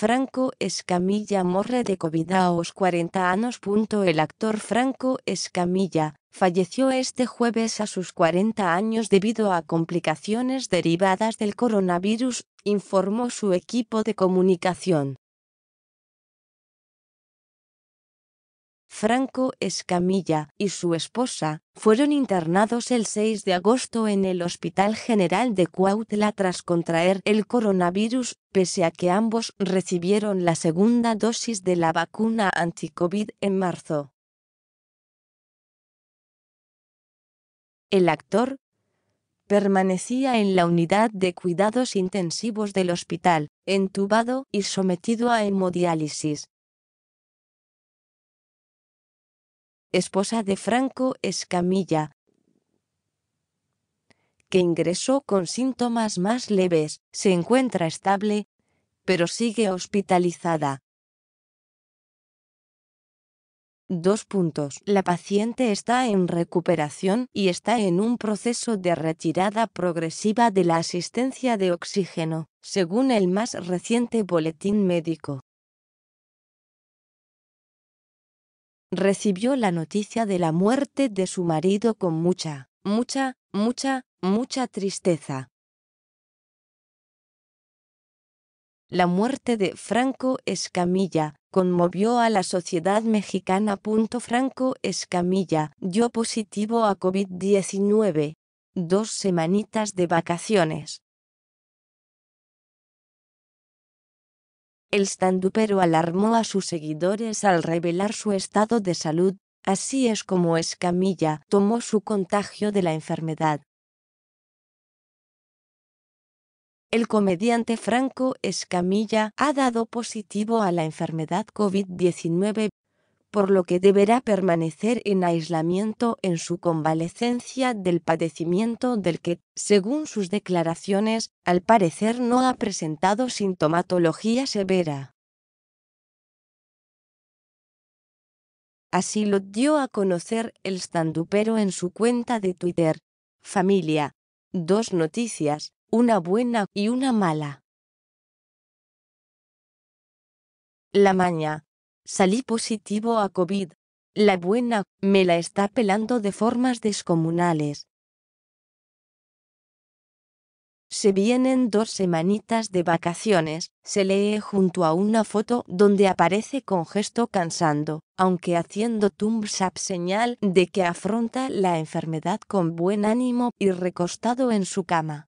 Franco Escamilla morre de COVID a los 40 años. El actor Franco Escamilla falleció este jueves a sus 40 años debido a complicaciones derivadas del coronavirus, informó su equipo de comunicación. Franco Escamilla y su esposa fueron internados el 6 de agosto en el Hospital General de Cuautla tras contraer el coronavirus, pese a que ambos recibieron la segunda dosis de la vacuna anti-COVID en marzo. El actor permanecía en la unidad de cuidados intensivos del hospital, entubado y sometido a hemodiálisis, esposa de Franco Escamilla, que ingresó con síntomas más leves, se encuentra estable, pero sigue hospitalizada. 2 La paciente está en recuperación y está en un proceso de retirada progresiva de la asistencia de oxígeno, según el más reciente boletín médico. recibió la noticia de la muerte de su marido con mucha, mucha, mucha, mucha tristeza. La muerte de Franco Escamilla conmovió a la sociedad mexicana. Franco Escamilla dio positivo a COVID-19. Dos semanitas de vacaciones. El standupero alarmó a sus seguidores al revelar su estado de salud, así es como Escamilla tomó su contagio de la enfermedad. El comediante Franco Escamilla ha dado positivo a la enfermedad COVID-19 por lo que deberá permanecer en aislamiento en su convalecencia del padecimiento del que, según sus declaraciones, al parecer no ha presentado sintomatología severa. Así lo dio a conocer el standupero en su cuenta de Twitter. Familia. Dos noticias, una buena y una mala. La maña. Salí positivo a COVID. La buena, me la está pelando de formas descomunales. Se vienen dos semanitas de vacaciones, se lee junto a una foto donde aparece con gesto cansando, aunque haciendo thumbs up señal de que afronta la enfermedad con buen ánimo y recostado en su cama.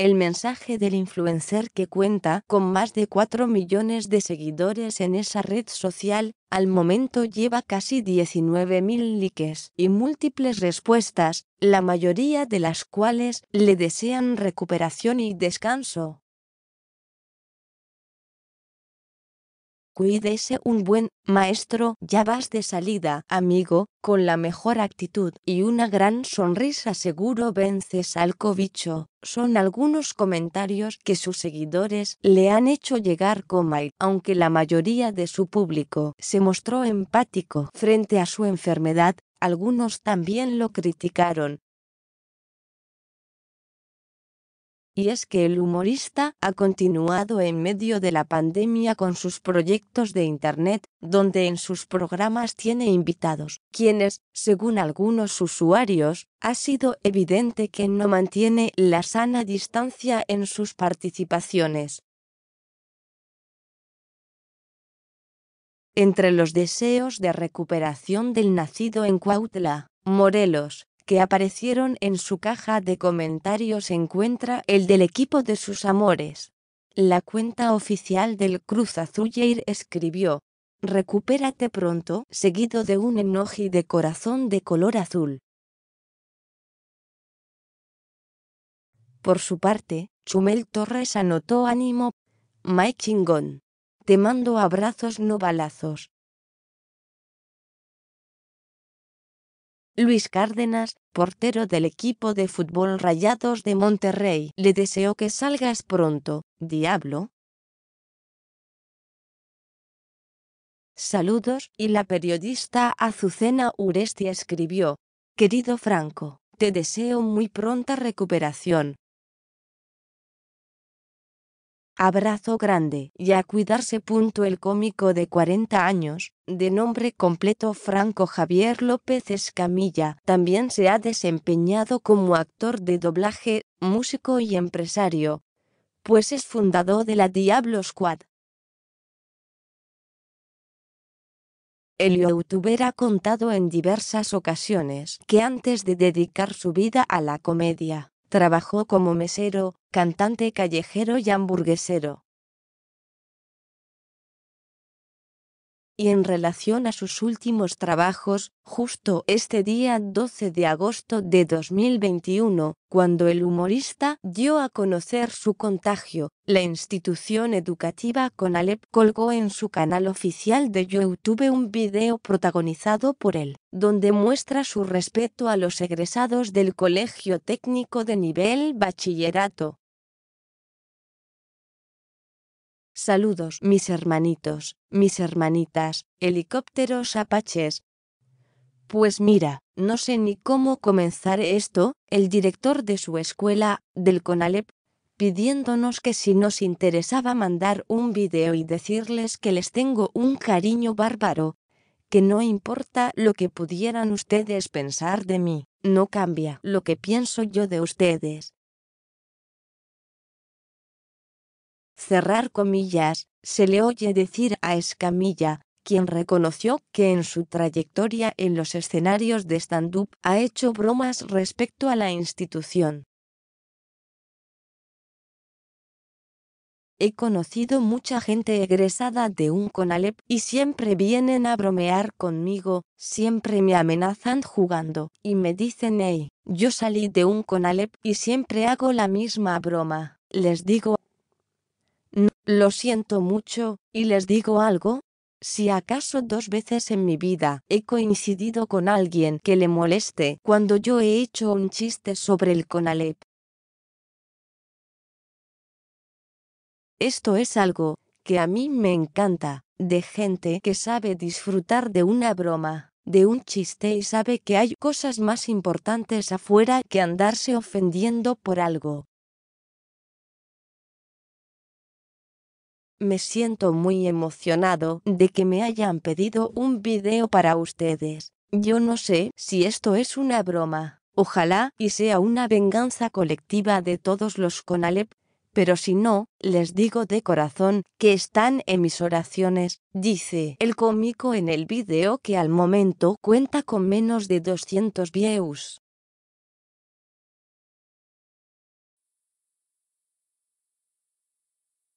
el mensaje del influencer que cuenta con más de 4 millones de seguidores en esa red social, al momento lleva casi 19.000 likes y múltiples respuestas, la mayoría de las cuales le desean recuperación y descanso. Cuídese un buen maestro, ya vas de salida, amigo, con la mejor actitud y una gran sonrisa seguro vences al cobicho. Son algunos comentarios que sus seguidores le han hecho llegar Comay, aunque la mayoría de su público se mostró empático frente a su enfermedad, algunos también lo criticaron, Y es que el humorista ha continuado en medio de la pandemia con sus proyectos de Internet, donde en sus programas tiene invitados, quienes, según algunos usuarios, ha sido evidente que no mantiene la sana distancia en sus participaciones. Entre los deseos de recuperación del nacido en Cuautla, Morelos, que aparecieron en su caja de comentarios encuentra el del equipo de sus amores. La cuenta oficial del Cruz Azulier escribió, Recupérate pronto, seguido de un enoji de corazón de color azul. Por su parte, Chumel Torres anotó ánimo, Mike Chingón. Te mando abrazos no balazos. Luis Cárdenas, portero del equipo de fútbol Rayados de Monterrey, le deseo que salgas pronto, diablo. Saludos, y la periodista Azucena Uresti escribió, Querido Franco, te deseo muy pronta recuperación. Abrazo grande y a cuidarse. El cómico de 40 años, de nombre completo Franco Javier López Escamilla, también se ha desempeñado como actor de doblaje, músico y empresario, pues es fundador de la Diablo Squad. El youtuber ha contado en diversas ocasiones que antes de dedicar su vida a la comedia, trabajó como mesero, cantante callejero y hamburguesero. y en relación a sus últimos trabajos, justo este día 12 de agosto de 2021, cuando el humorista dio a conocer su contagio, la institución educativa Conalep colgó en su canal oficial de YouTube un video protagonizado por él, donde muestra su respeto a los egresados del Colegio Técnico de Nivel Bachillerato Saludos, mis hermanitos, mis hermanitas, helicópteros apaches. Pues mira, no sé ni cómo comenzar esto, el director de su escuela, del CONALEP, pidiéndonos que si nos interesaba mandar un video y decirles que les tengo un cariño bárbaro, que no importa lo que pudieran ustedes pensar de mí, no cambia lo que pienso yo de ustedes. cerrar comillas, se le oye decir a Escamilla, quien reconoció que en su trayectoria en los escenarios de stand-up ha hecho bromas respecto a la institución. He conocido mucha gente egresada de un Conalep y siempre vienen a bromear conmigo, siempre me amenazan jugando y me dicen hey, yo salí de un Conalep y siempre hago la misma broma. Les digo lo siento mucho, y les digo algo. Si acaso dos veces en mi vida he coincidido con alguien que le moleste cuando yo he hecho un chiste sobre el Conalep. Esto es algo que a mí me encanta, de gente que sabe disfrutar de una broma, de un chiste y sabe que hay cosas más importantes afuera que andarse ofendiendo por algo. Me siento muy emocionado de que me hayan pedido un video para ustedes. Yo no sé si esto es una broma, ojalá y sea una venganza colectiva de todos los Conalep, pero si no, les digo de corazón que están en mis oraciones, dice el cómico en el video que al momento cuenta con menos de 200 views.